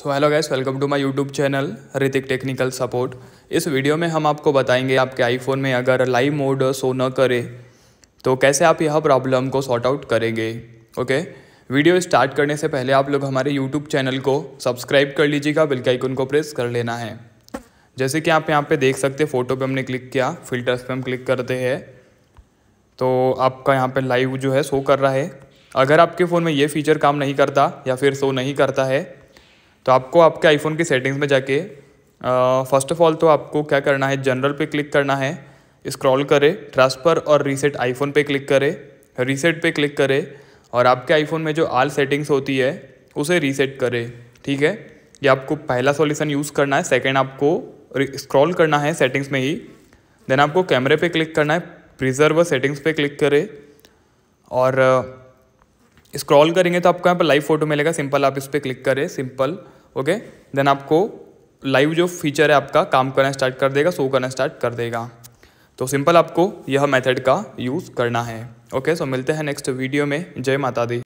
so hello guys welcome to my YouTube channel Ritik technical support इस video में हम आपको बताएंगे आपके आईफोन में अगर लाइव मोड शो न करे तो कैसे आप यह प्रॉब्लम को सॉर्ट आउट करेंगे ओके वीडियो स्टार्ट करने से पहले आप लोग हमारे यूट्यूब चैनल को सब्सक्राइब कर लीजिएगा बिल्कुल आइकन को प्रेस कर लेना है जैसे कि आप यहाँ पर देख सकते हैं फ़ोटो पर हमने क्लिक किया फिल्टर्स पर हम क्लिक करते हैं तो आपका यहाँ पर लाइव जो है शो कर रहा है अगर आपके फ़ोन में ये फीचर काम नहीं करता या फिर शो नहीं करता है तो आपको आपके आईफोन की सेटिंग्स में जाके फर्स्ट ऑफ ऑल तो आपको क्या करना है जनरल पे क्लिक करना है स्क्रॉल करें ट्रांसफ़र और रीसेट आईफोन पे क्लिक करें रीसेट पे क्लिक करें और आपके आईफोन में जो आल सेटिंग्स होती है उसे रीसेट करें ठीक है ये आपको पहला सॉल्यूशन यूज़ करना है सेकेंड आपको स्क्रॉल करना है सेटिंग्स में ही देन आपको कैमरे पे क्लिक करना है प्रिजर्व सेटिंग्स पे क्लिक करें और स्क्रॉल करेंगे तो आपको यहाँ पर लाइव फोटो मिलेगा सिंपल आप इस पर क्लिक करें सिंपल ओके देन आपको लाइव जो फीचर है आपका काम करना स्टार्ट कर देगा शो करना स्टार्ट कर देगा तो सिंपल आपको यह मेथड का यूज़ करना है ओके सो मिलते हैं नेक्स्ट वीडियो में जय माता दी